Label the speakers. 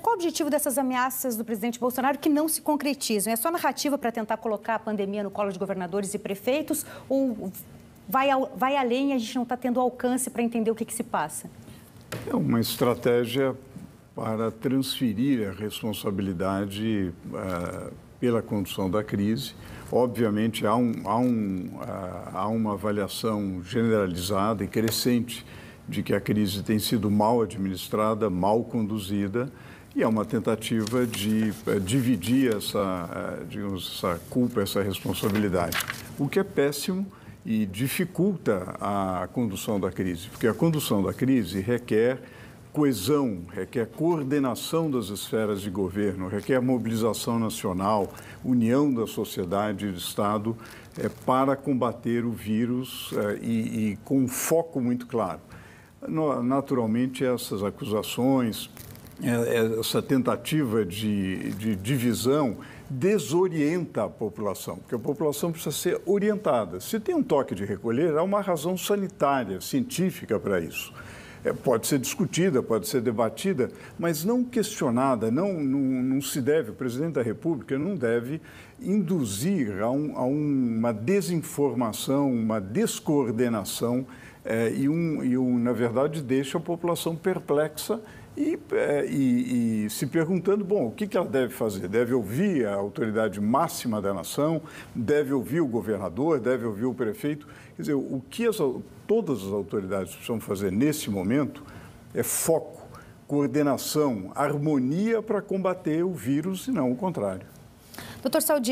Speaker 1: Qual o objetivo dessas ameaças do presidente Bolsonaro que não se concretizam? É só narrativa para tentar colocar a pandemia no colo de governadores e prefeitos ou vai, ao, vai além e a gente não está tendo alcance para entender o que, que se passa?
Speaker 2: É uma estratégia para transferir a responsabilidade uh, pela condução da crise. Obviamente, há, um, há, um, uh, há uma avaliação generalizada e crescente de que a crise tem sido mal administrada, mal conduzida e é uma tentativa de eh, dividir essa, eh, digamos, essa culpa, essa responsabilidade, o que é péssimo e dificulta a condução da crise, porque a condução da crise requer coesão, requer coordenação das esferas de governo, requer mobilização nacional, união da sociedade e do Estado é, para combater o vírus é, e, e, com um foco muito claro. Naturalmente, essas acusações é, é, essa tentativa de, de divisão desorienta a população, porque a população precisa ser orientada. Se tem um toque de recolher, há uma razão sanitária, científica para isso. É, pode ser discutida, pode ser debatida, mas não questionada, não, não, não se deve, o presidente da República não deve induzir a, um, a uma desinformação, uma descoordenação é, e, um, e um, na verdade, deixa a população perplexa e, é, e, e, se perguntando, bom, o que, que ela deve fazer? Deve ouvir a autoridade máxima da nação, deve ouvir o governador, deve ouvir o prefeito. Quer dizer, o que as, todas as autoridades precisam fazer nesse momento é foco, coordenação, harmonia para combater o vírus e não o contrário.
Speaker 1: Doutor Saldi,